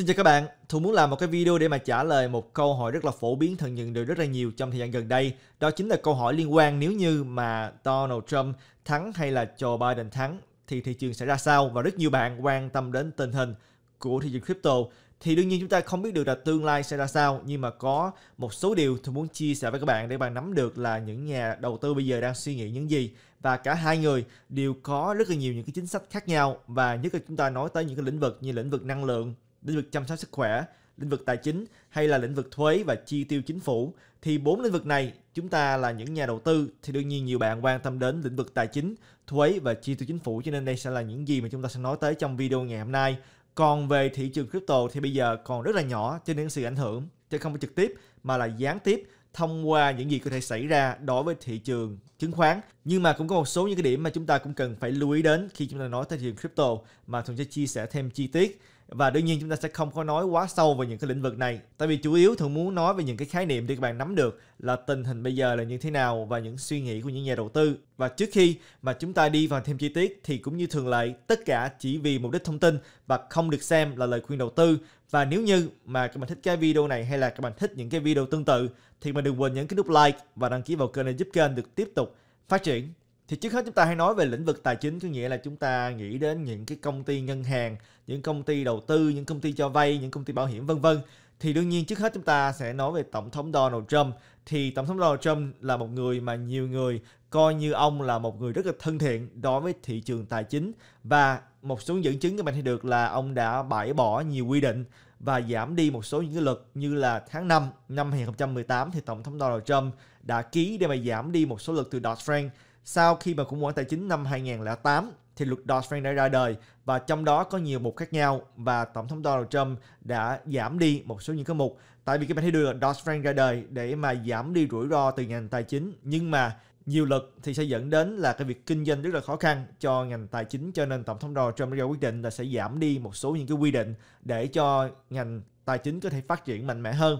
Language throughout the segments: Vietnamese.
Xin chào các bạn, Thu muốn làm một cái video để mà trả lời một câu hỏi rất là phổ biến thường nhận được rất là nhiều trong thời gian gần đây. Đó chính là câu hỏi liên quan nếu như mà Donald Trump thắng hay là Joe Biden thắng thì thị trường sẽ ra sao và rất nhiều bạn quan tâm đến tình hình của thị trường crypto. Thì đương nhiên chúng ta không biết được là tương lai sẽ ra sao nhưng mà có một số điều tôi muốn chia sẻ với các bạn để bạn nắm được là những nhà đầu tư bây giờ đang suy nghĩ những gì và cả hai người đều có rất là nhiều những cái chính sách khác nhau và nhất là chúng ta nói tới những cái lĩnh vực như lĩnh vực năng lượng lĩnh vực chăm sóc sức khỏe, lĩnh vực tài chính hay là lĩnh vực thuế và chi tiêu chính phủ thì bốn lĩnh vực này chúng ta là những nhà đầu tư thì đương nhiên nhiều bạn quan tâm đến lĩnh vực tài chính, thuế và chi tiêu chính phủ cho nên đây sẽ là những gì mà chúng ta sẽ nói tới trong video ngày hôm nay. Còn về thị trường crypto thì bây giờ còn rất là nhỏ cho nên sự ảnh hưởng chứ không phải trực tiếp mà là gián tiếp thông qua những gì có thể xảy ra đối với thị trường chứng khoán nhưng mà cũng có một số những cái điểm mà chúng ta cũng cần phải lưu ý đến khi chúng ta nói tới thị trường crypto mà thường sẽ chia sẻ thêm chi tiết và đương nhiên chúng ta sẽ không có nói quá sâu về những cái lĩnh vực này tại vì chủ yếu thường muốn nói về những cái khái niệm để các bạn nắm được là tình hình bây giờ là như thế nào và những suy nghĩ của những nhà đầu tư và trước khi mà chúng ta đi vào thêm chi tiết thì cũng như thường lệ tất cả chỉ vì mục đích thông tin và không được xem là lời khuyên đầu tư và nếu như mà các bạn thích cái video này hay là các bạn thích những cái video tương tự thì mình đừng quên nhấn cái nút like và đăng ký vào kênh để giúp kênh được tiếp tục phát triển thì trước hết chúng ta hay nói về lĩnh vực tài chính có nghĩa là chúng ta nghĩ đến những cái công ty ngân hàng những công ty đầu tư những công ty cho vay những công ty bảo hiểm vân vân thì đương nhiên trước hết chúng ta sẽ nói về tổng thống Donald Trump thì tổng thống Donald Trump là một người mà nhiều người coi như ông là một người rất là thân thiện đối với thị trường tài chính và một số dẫn chứng các bạn thấy được là ông đã bãi bỏ nhiều quy định và giảm đi một số những cái luật như là tháng 5 năm 2018 thì tổng thống Donald Trump đã ký để mà giảm đi một số luật từ Dodd-Frank sau khi mà khủng hoảng tài chính năm 2008 thì luật Dodd-Frank đã ra đời và trong đó có nhiều mục khác nhau và Tổng thống Donald Trump đã giảm đi một số những cái mục. Tại vì các bạn thấy được Dodd-Frank ra đời để mà giảm đi rủi ro từ ngành tài chính nhưng mà nhiều luật thì sẽ dẫn đến là cái việc kinh doanh rất là khó khăn cho ngành tài chính cho nên tổng thống Donald Trump đã ra quyết định là sẽ giảm đi một số những cái quy định để cho ngành tài chính có thể phát triển mạnh mẽ hơn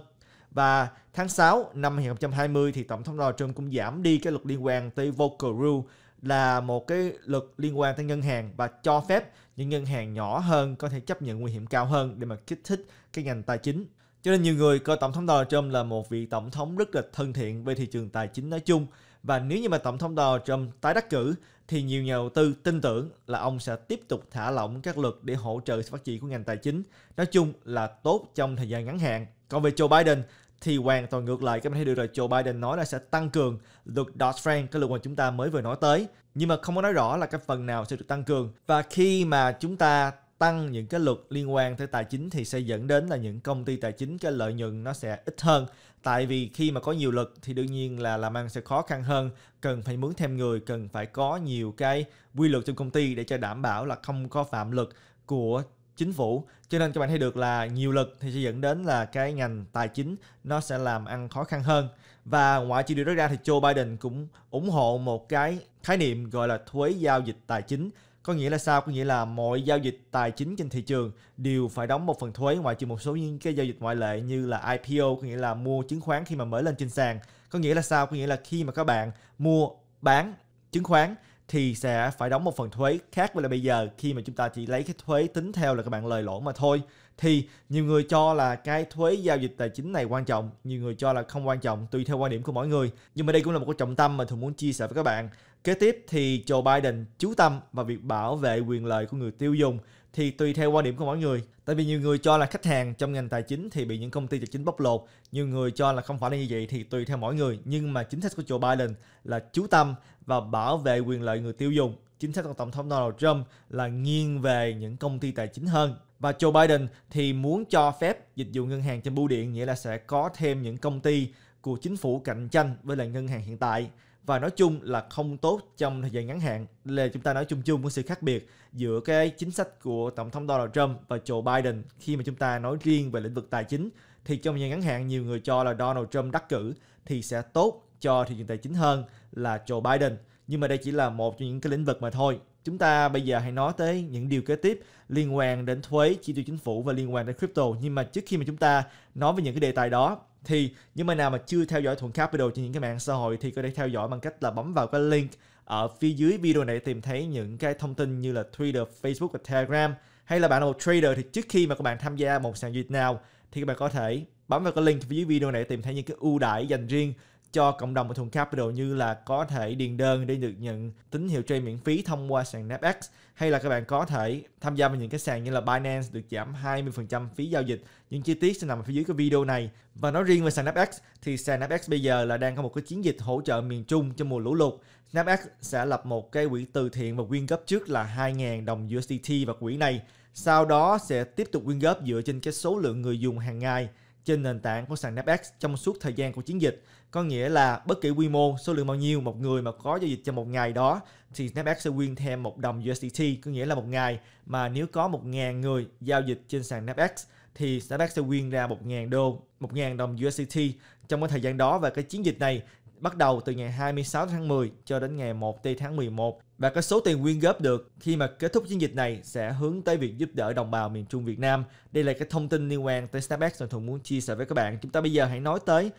và tháng 6 năm 2020 thì Tổng thống Donald Trump cũng giảm đi cái luật liên quan tới Volcker Rule là một cái luật liên quan tới ngân hàng và cho phép những ngân hàng nhỏ hơn có thể chấp nhận nguy hiểm cao hơn để mà kích thích cái ngành tài chính. Cho nên nhiều người coi Tổng thống Donald Trump là một vị Tổng thống rất là thân thiện với thị trường tài chính nói chung. Và nếu như mà Tổng thống Donald Trump tái đắc cử thì nhiều nhà đầu tư tin tưởng là ông sẽ tiếp tục thả lỏng các luật để hỗ trợ sự phát triển của ngành tài chính. Nói chung là tốt trong thời gian ngắn hạn còn về Joe Biden thì hoàn toàn ngược lại các bạn thấy được rồi Joe Biden nói là sẽ tăng cường luật Dodd-Frank cái luật mà chúng ta mới vừa nói tới nhưng mà không có nói rõ là cái phần nào sẽ được tăng cường và khi mà chúng ta tăng những cái luật liên quan tới tài chính thì sẽ dẫn đến là những công ty tài chính cái lợi nhuận nó sẽ ít hơn tại vì khi mà có nhiều luật thì đương nhiên là làm ăn sẽ khó khăn hơn cần phải mướn thêm người cần phải có nhiều cái quy luật trong công ty để cho đảm bảo là không có phạm luật của chính phủ cho nên các bạn thấy được là nhiều lực thì sẽ dẫn đến là cái ngành tài chính nó sẽ làm ăn khó khăn hơn và ngoại trừ điều đó ra thì Joe Biden cũng ủng hộ một cái khái niệm gọi là thuế giao dịch tài chính có nghĩa là sao có nghĩa là mọi giao dịch tài chính trên thị trường đều phải đóng một phần thuế ngoại trừ một số những cái giao dịch ngoại lệ như là IPO có nghĩa là mua chứng khoán khi mà mới lên trên sàn có nghĩa là sao có nghĩa là khi mà các bạn mua bán chứng khoán thì sẽ phải đóng một phần thuế khác với là bây giờ khi mà chúng ta chỉ lấy cái thuế tính theo là các bạn lời lỗ mà thôi thì nhiều người cho là cái thuế giao dịch tài chính này quan trọng nhiều người cho là không quan trọng tùy theo quan điểm của mỗi người nhưng mà đây cũng là một cái trọng tâm mà thường muốn chia sẻ với các bạn Kế tiếp thì Joe Biden chú tâm vào việc bảo vệ quyền lợi của người tiêu dùng thì tùy theo quan điểm của mỗi người. Tại vì nhiều người cho là khách hàng trong ngành tài chính thì bị những công ty tài chính bóc lột, nhiều người cho là không phải là như vậy thì tùy theo mỗi người. Nhưng mà chính sách của Joe Biden là chú tâm và bảo vệ quyền lợi người tiêu dùng. Chính sách của Tổng thống Donald Trump là nghiêng về những công ty tài chính hơn. Và Joe Biden thì muốn cho phép dịch vụ ngân hàng trên bưu điện nghĩa là sẽ có thêm những công ty của chính phủ cạnh tranh với lại ngân hàng hiện tại và nói chung là không tốt trong thời gian ngắn hạn là chúng ta nói chung chung có sự khác biệt giữa cái chính sách của tổng thống Donald Trump và Joe Biden khi mà chúng ta nói riêng về lĩnh vực tài chính thì trong thời gian ngắn hạn nhiều người cho là Donald Trump đắc cử thì sẽ tốt cho thị trường tài chính hơn là Joe Biden nhưng mà đây chỉ là một trong những cái lĩnh vực mà thôi chúng ta bây giờ hãy nói tới những điều kế tiếp liên quan đến thuế chi tiêu chính phủ và liên quan đến crypto nhưng mà trước khi mà chúng ta nói về những cái đề tài đó thì những bạn nào mà chưa theo dõi thuận capital trên những cái mạng xã hội thì có thể theo dõi bằng cách là bấm vào cái link ở phía dưới video này để tìm thấy những cái thông tin như là Twitter, Facebook và Telegram hay là bạn là một trader thì trước khi mà các bạn tham gia một sàn dịch nào thì các bạn có thể bấm vào cái link phía dưới video này để tìm thấy những cái ưu đãi dành riêng cho cộng đồng của Thuận Capital như là có thể điền đơn để được nhận tín hiệu trade miễn phí thông qua sàn NAPX hay là các bạn có thể tham gia vào những cái sàn như là Binance được giảm 20% phí giao dịch. Những chi tiết sẽ nằm ở phía dưới cái video này. Và nói riêng về sàn NAPX thì sàn NAPX bây giờ là đang có một cái chiến dịch hỗ trợ miền Trung cho mùa lũ lụt. NAPX sẽ lập một cái quỹ từ thiện và quyên góp trước là 2.000 đồng USDT và quỹ này. Sau đó sẽ tiếp tục quyên góp dựa trên cái số lượng người dùng hàng ngày trên nền tảng của sàn Napex trong suốt thời gian của chiến dịch. Có nghĩa là bất kỳ quy mô, số lượng bao nhiêu một người mà có giao dịch trong một ngày đó thì Napex sẽ quyên thêm một đồng USDT, có nghĩa là một ngày mà nếu có 1.000 người giao dịch trên sàn Napex thì Napex sẽ quyên ra 1.000 đô, 1.000 đồng USDT trong cái thời gian đó và cái chiến dịch này bắt đầu từ ngày 26 tháng 10 cho đến ngày 1 tây tháng 11 và cái số tiền quyên góp được khi mà kết thúc chiến dịch này sẽ hướng tới việc giúp đỡ đồng bào miền Trung Việt Nam. Đây là cái thông tin liên quan tới Starbucks mà Thuận muốn chia sẻ với các bạn. Chúng ta bây giờ hãy nói tới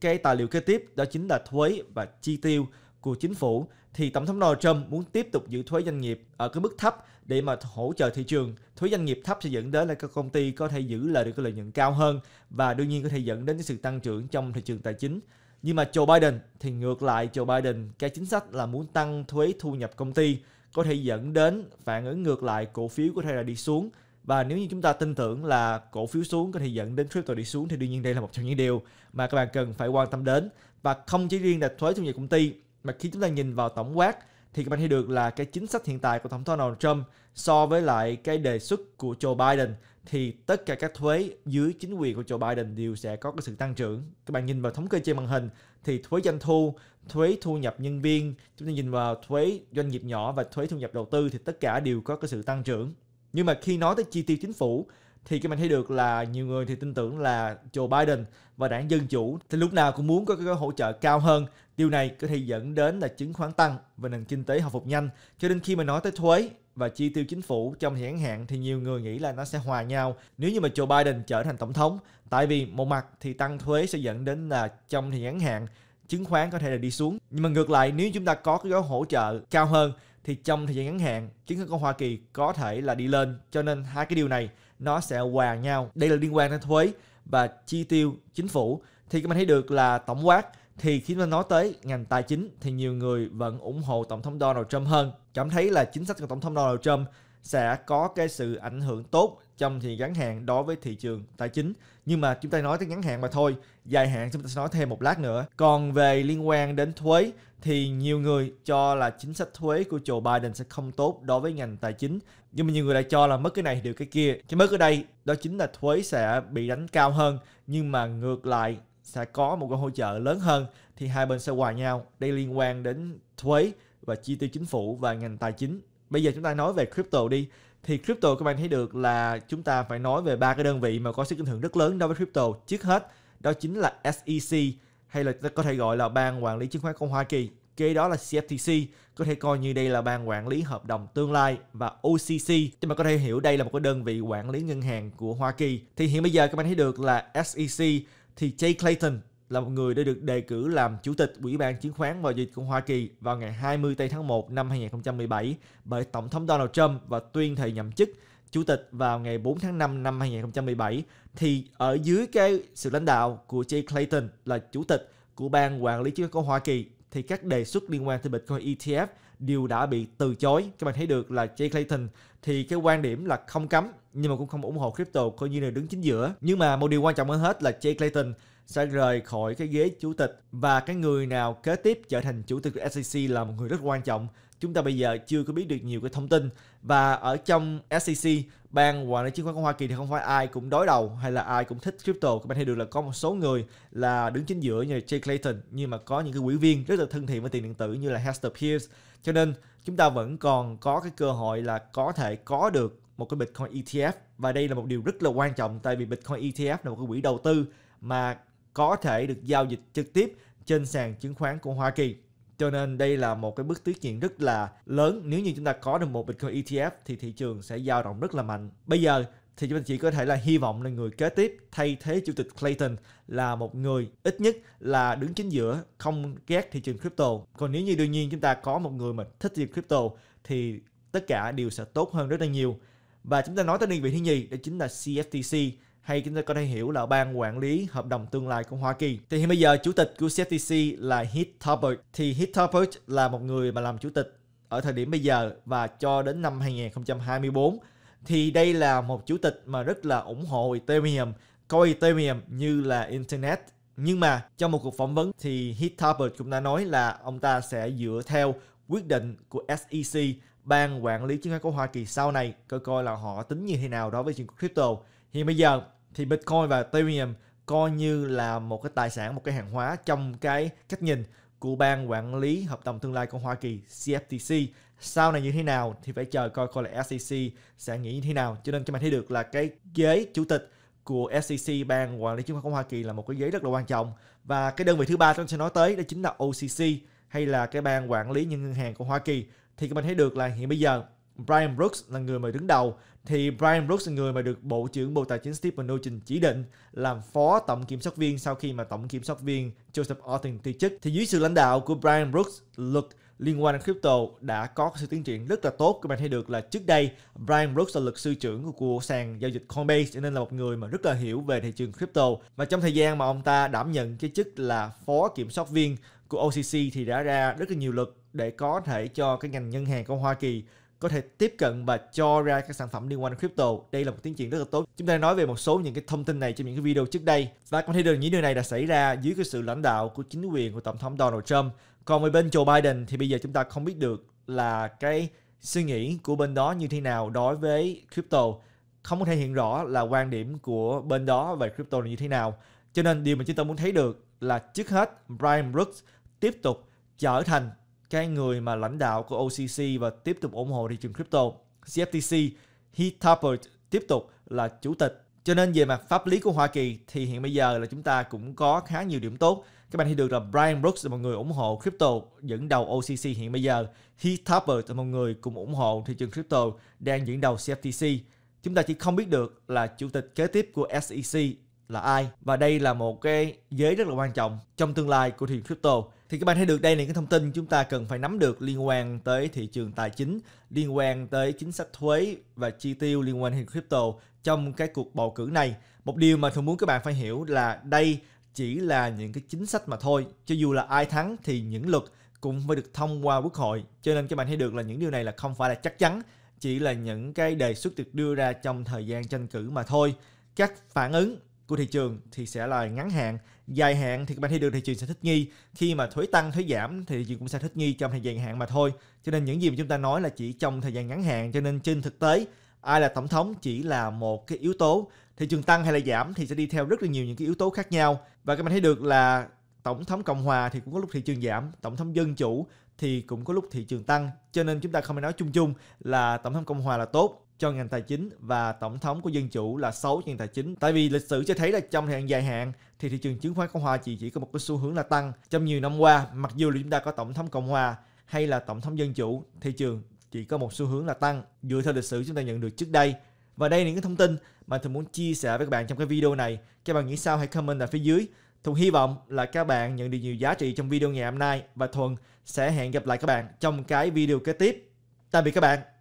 cái tài liệu kế tiếp đó chính là thuế và chi tiêu của chính phủ thì tổng thống Donald Trump muốn tiếp tục giữ thuế doanh nghiệp ở cái mức thấp để mà hỗ trợ thị trường. Thuế doanh nghiệp thấp sẽ dẫn đến là các công ty có thể giữ lại được cái lợi nhuận cao hơn và đương nhiên có thể dẫn đến cái sự tăng trưởng trong thị trường tài chính. Nhưng mà Joe Biden thì ngược lại Joe Biden cái chính sách là muốn tăng thuế thu nhập công ty có thể dẫn đến phản ứng ngược lại cổ phiếu có thể là đi xuống và nếu như chúng ta tin tưởng là cổ phiếu xuống có thể dẫn đến crypto đi xuống thì đương nhiên đây là một trong những điều mà các bạn cần phải quan tâm đến và không chỉ riêng là thuế thu nhập công ty mà khi chúng ta nhìn vào tổng quát thì các bạn thấy được là cái chính sách hiện tại của tổng thống Donald Trump so với lại cái đề xuất của Joe Biden thì tất cả các thuế dưới chính quyền của Joe Biden đều sẽ có cái sự tăng trưởng. Các bạn nhìn vào thống kê trên màn hình thì thuế doanh thu, thuế thu nhập nhân viên, chúng ta nhìn vào thuế doanh nghiệp nhỏ và thuế thu nhập đầu tư thì tất cả đều có cái sự tăng trưởng. Nhưng mà khi nói tới chi tiêu chính phủ thì các bạn thấy được là nhiều người thì tin tưởng là Joe Biden và đảng Dân Chủ thì lúc nào cũng muốn có cái hỗ trợ cao hơn. Điều này có thể dẫn đến là chứng khoán tăng và nền kinh tế hồi phục nhanh. Cho nên khi mà nói tới thuế và chi tiêu chính phủ trong ngắn hạn thì nhiều người nghĩ là nó sẽ hòa nhau nếu như mà Joe Biden trở thành tổng thống. Tại vì một mặt thì tăng thuế sẽ dẫn đến là trong thì ngắn hạn chứng khoán có thể là đi xuống. Nhưng mà ngược lại nếu chúng ta có cái gói hỗ trợ cao hơn thì trong thời gian ngắn hạn chứng khoán của Hoa Kỳ có thể là đi lên. Cho nên hai cái điều này nó sẽ hòa nhau. Đây là liên quan đến thuế và chi tiêu chính phủ. Thì các bạn thấy được là tổng quát thì khi mà nói tới ngành tài chính thì nhiều người vẫn ủng hộ tổng thống Donald Trump hơn cảm thấy là chính sách của tổng thống Donald Trump sẽ có cái sự ảnh hưởng tốt trong thì ngắn hạn đối với thị trường tài chính nhưng mà chúng ta nói tới ngắn hạn mà thôi dài hạn chúng ta sẽ nói thêm một lát nữa còn về liên quan đến thuế thì nhiều người cho là chính sách thuế của Joe Biden sẽ không tốt đối với ngành tài chính nhưng mà nhiều người lại cho là mất cái này được cái kia cái mất ở đây đó chính là thuế sẽ bị đánh cao hơn nhưng mà ngược lại sẽ có một cái hỗ trợ lớn hơn thì hai bên sẽ hòa nhau đây liên quan đến thuế và chi tiêu chính phủ và ngành tài chính. Bây giờ chúng ta nói về crypto đi. Thì crypto các bạn thấy được là chúng ta phải nói về ba cái đơn vị mà có sức ảnh hưởng rất lớn đối với crypto. Trước hết đó chính là SEC hay là có thể gọi là ban quản lý chứng khoán công Hoa Kỳ. Kế đó là CFTC, có thể coi như đây là ban quản lý hợp đồng tương lai và OCC. Chúng mà có thể hiểu đây là một cái đơn vị quản lý ngân hàng của Hoa Kỳ. Thì hiện bây giờ các bạn thấy được là SEC thì Jay Clayton là một người đã được đề cử làm chủ tịch Ủy ban Chứng khoán và Dịch của Hoa Kỳ vào ngày 20 tây tháng 1 năm 2017 bởi Tổng thống Donald Trump và tuyên thệ nhậm chức chủ tịch vào ngày 4 tháng 5 năm 2017 thì ở dưới cái sự lãnh đạo của Jay Clayton là chủ tịch của ban quản lý chứng khoán Hoa Kỳ thì các đề xuất liên quan tới Bitcoin ETF đều đã bị từ chối. Các bạn thấy được là Jay Clayton thì cái quan điểm là không cấm nhưng mà cũng không ủng hộ crypto coi như là đứng chính giữa. Nhưng mà một điều quan trọng hơn hết là Jay Clayton sẽ rời khỏi cái ghế chủ tịch và cái người nào kế tiếp trở thành chủ tịch của SEC là một người rất quan trọng. Chúng ta bây giờ chưa có biết được nhiều cái thông tin và ở trong SEC ban quản lý chứng khoán của Hoa Kỳ thì không phải ai cũng đối đầu hay là ai cũng thích crypto. Các bạn thấy được là có một số người là đứng chính giữa như Jay Clayton nhưng mà có những cái quỹ viên rất là thân thiện với tiền điện tử như là Hester Pierce. Cho nên chúng ta vẫn còn có cái cơ hội là có thể có được một cái Bitcoin ETF và đây là một điều rất là quan trọng tại vì Bitcoin ETF là một cái quỹ đầu tư mà có thể được giao dịch trực tiếp trên sàn chứng khoán của Hoa Kỳ. Cho nên đây là một cái bước tiến triển rất là lớn. Nếu như chúng ta có được một Bitcoin ETF thì thị trường sẽ dao động rất là mạnh. Bây giờ thì chúng ta chỉ có thể là hy vọng là người kế tiếp thay thế chủ tịch Clayton là một người ít nhất là đứng chính giữa không ghét thị trường crypto. Còn nếu như đương nhiên chúng ta có một người mà thích thị trường crypto thì tất cả đều sẽ tốt hơn rất là nhiều. Và chúng ta nói tới đơn vị thứ nhì đó chính là CFTC hay chúng ta có thể hiểu là ban quản lý hợp đồng tương lai của Hoa Kỳ. Thì hiện bây giờ chủ tịch của CFTC là Heath Talbot. Thì Heath Talbot là một người mà làm chủ tịch ở thời điểm bây giờ và cho đến năm 2024 thì đây là một chủ tịch mà rất là ủng hộ Ethereum, coi Ethereum như là Internet. Nhưng mà trong một cuộc phỏng vấn thì Heath Talbot cũng đã nói là ông ta sẽ dựa theo quyết định của SEC, ban quản lý chứng khoán của Hoa Kỳ sau này, coi coi là họ tính như thế nào đối với chuyện crypto. Hiện bây giờ thì Bitcoin và Ethereum coi như là một cái tài sản, một cái hàng hóa trong cái cách nhìn của ban quản lý hợp đồng tương lai của Hoa Kỳ CFTC. Sau này như thế nào thì phải chờ coi coi là SEC sẽ nghĩ như thế nào. Cho nên các bạn thấy được là cái ghế chủ tịch của SEC ban quản lý chứng khoán của Hoa Kỳ là một cái ghế rất là quan trọng và cái đơn vị thứ ba chúng ta sẽ nói tới đó chính là OCC hay là cái ban quản lý những ngân hàng của Hoa Kỳ thì các bạn thấy được là hiện bây giờ Brian Brooks là người mà đứng đầu thì Brian Brooks là người mà được Bộ trưởng Bộ Tài chính Stephen Mnuchin chỉ định làm phó tổng kiểm soát viên sau khi mà tổng kiểm soát viên Joseph Orton từ chức. Thì dưới sự lãnh đạo của Brian Brooks, luật liên quan đến crypto đã có sự tiến triển rất là tốt. Các bạn thấy được là trước đây Brian Brooks là luật sư trưởng của sàn giao dịch Coinbase nên là một người mà rất là hiểu về thị trường crypto. Và trong thời gian mà ông ta đảm nhận cái chức là phó kiểm soát viên của OCC thì đã ra rất là nhiều luật để có thể cho cái ngành ngân hàng của Hoa Kỳ có thể tiếp cận và cho ra các sản phẩm liên quan đến crypto. Đây là một tiến triển rất là tốt. Chúng ta nói về một số những cái thông tin này trong những cái video trước đây. Và có thể được những điều này đã xảy ra dưới cái sự lãnh đạo của chính quyền của Tổng thống Donald Trump. Còn về bên Joe Biden thì bây giờ chúng ta không biết được là cái suy nghĩ của bên đó như thế nào đối với crypto. Không có thể hiện rõ là quan điểm của bên đó về crypto là như thế nào. Cho nên điều mà chúng ta muốn thấy được là trước hết Brian Brooks tiếp tục trở thành cái người mà lãnh đạo của OCC và tiếp tục ủng hộ thị trường crypto. CFTC, Heath Tappert tiếp tục là chủ tịch. Cho nên về mặt pháp lý của Hoa Kỳ thì hiện bây giờ là chúng ta cũng có khá nhiều điểm tốt. Các bạn thấy được là Brian Brooks là một người ủng hộ crypto dẫn đầu OCC hiện bây giờ. Heath Tappert là một người cũng ủng hộ thị trường crypto đang dẫn đầu CFTC. Chúng ta chỉ không biết được là chủ tịch kế tiếp của SEC là ai và đây là một cái giới rất là quan trọng trong tương lai của thị trường crypto thì các bạn thấy được đây là những thông tin chúng ta cần phải nắm được liên quan tới thị trường tài chính liên quan tới chính sách thuế và chi tiêu liên quan đến crypto trong cái cuộc bầu cử này một điều mà tôi muốn các bạn phải hiểu là đây chỉ là những cái chính sách mà thôi cho dù là ai thắng thì những luật cũng phải được thông qua quốc hội cho nên các bạn thấy được là những điều này là không phải là chắc chắn chỉ là những cái đề xuất được đưa ra trong thời gian tranh cử mà thôi các phản ứng của thị trường thì sẽ là ngắn hạn dài hạn thì các bạn thấy được thị trường sẽ thích nghi khi mà thuế tăng thuế giảm thì thị trường cũng sẽ thích nghi trong thời gian hạn mà thôi cho nên những gì mà chúng ta nói là chỉ trong thời gian ngắn hạn cho nên trên thực tế ai là tổng thống chỉ là một cái yếu tố thị trường tăng hay là giảm thì sẽ đi theo rất là nhiều những cái yếu tố khác nhau và các bạn thấy được là tổng thống cộng hòa thì cũng có lúc thị trường giảm tổng thống dân chủ thì cũng có lúc thị trường tăng cho nên chúng ta không phải nói chung chung là tổng thống cộng hòa là tốt cho ngành tài chính và tổng thống của Dân Chủ là xấu cho ngành tài chính. Tại vì lịch sử cho thấy là trong thời gian dài hạn thì thị trường chứng khoán cộng hòa chỉ chỉ có một cái xu hướng là tăng. Trong nhiều năm qua, mặc dù là chúng ta có tổng thống Cộng Hòa hay là tổng thống Dân Chủ, thị trường chỉ có một xu hướng là tăng dựa theo lịch sử chúng ta nhận được trước đây. Và đây là những cái thông tin mà Thường muốn chia sẻ với các bạn trong cái video này. Các bạn nghĩ sao hãy comment ở phía dưới. Thuận hy vọng là các bạn nhận được nhiều giá trị trong video ngày hôm nay và Thuận sẽ hẹn gặp lại các bạn trong cái video kế tiếp. Tạm biệt các bạn.